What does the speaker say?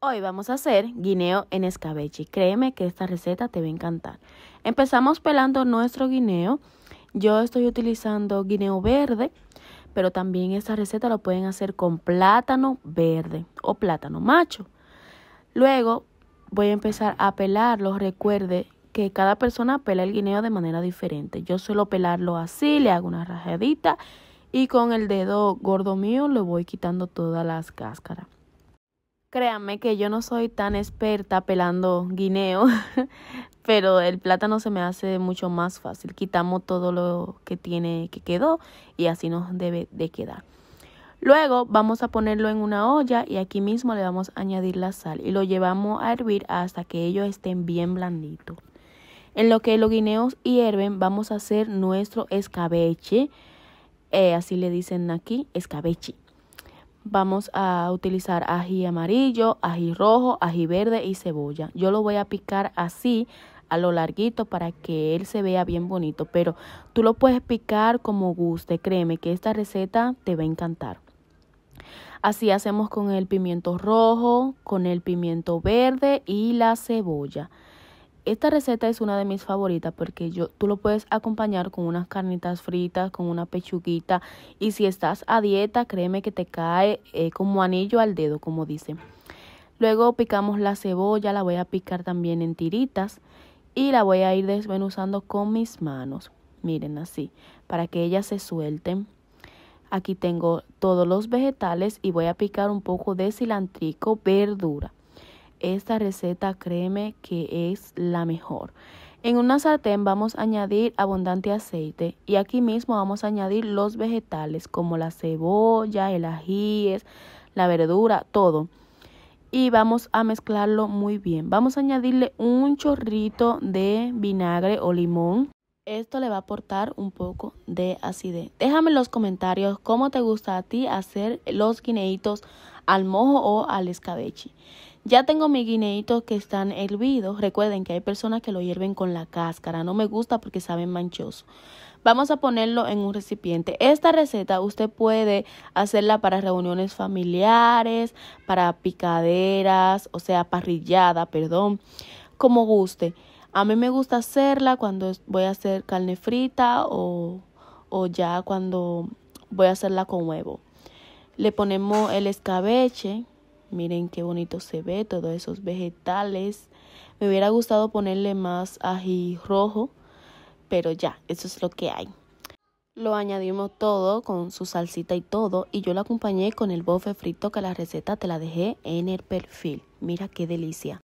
Hoy vamos a hacer guineo en escabeche. Créeme que esta receta te va a encantar. Empezamos pelando nuestro guineo. Yo estoy utilizando guineo verde, pero también esta receta lo pueden hacer con plátano verde o plátano macho. Luego voy a empezar a pelarlo. Recuerde que cada persona pela el guineo de manera diferente. Yo suelo pelarlo así, le hago una rajadita y con el dedo gordo mío le voy quitando todas las cáscaras. Créanme que yo no soy tan experta pelando guineo, pero el plátano se me hace mucho más fácil. Quitamos todo lo que tiene que quedó y así nos debe de quedar. Luego vamos a ponerlo en una olla y aquí mismo le vamos a añadir la sal y lo llevamos a hervir hasta que ellos estén bien blanditos. En lo que los guineos hierven vamos a hacer nuestro escabeche, eh, así le dicen aquí, escabeche vamos a utilizar ají amarillo, ají rojo, ají verde y cebolla. Yo lo voy a picar así a lo larguito para que él se vea bien bonito, pero tú lo puedes picar como guste, créeme que esta receta te va a encantar. Así hacemos con el pimiento rojo, con el pimiento verde y la cebolla. Esta receta es una de mis favoritas porque yo, tú lo puedes acompañar con unas carnitas fritas, con una pechuguita y si estás a dieta, créeme que te cae eh, como anillo al dedo, como dicen. Luego picamos la cebolla, la voy a picar también en tiritas y la voy a ir desmenuzando con mis manos. Miren así, para que ellas se suelten. Aquí tengo todos los vegetales y voy a picar un poco de cilantrico, verdura. Esta receta créeme que es la mejor. En una sartén vamos a añadir abundante aceite y aquí mismo vamos a añadir los vegetales como la cebolla, el ajíes, la verdura, todo. Y vamos a mezclarlo muy bien. Vamos a añadirle un chorrito de vinagre o limón. Esto le va a aportar un poco de acidez. Déjame en los comentarios cómo te gusta a ti hacer los guineitos al mojo o al escabeche. Ya tengo mis guineitos que están hervidos. Recuerden que hay personas que lo hierven con la cáscara. No me gusta porque saben manchoso. Vamos a ponerlo en un recipiente. Esta receta usted puede hacerla para reuniones familiares, para picaderas, o sea, parrillada, perdón, como guste. A mí me gusta hacerla cuando voy a hacer carne frita o, o ya cuando voy a hacerla con huevo. Le ponemos el escabeche. Miren qué bonito se ve todos esos vegetales. Me hubiera gustado ponerle más ají rojo, pero ya, eso es lo que hay. Lo añadimos todo con su salsita y todo y yo lo acompañé con el bofe frito que la receta te la dejé en el perfil. Mira qué delicia.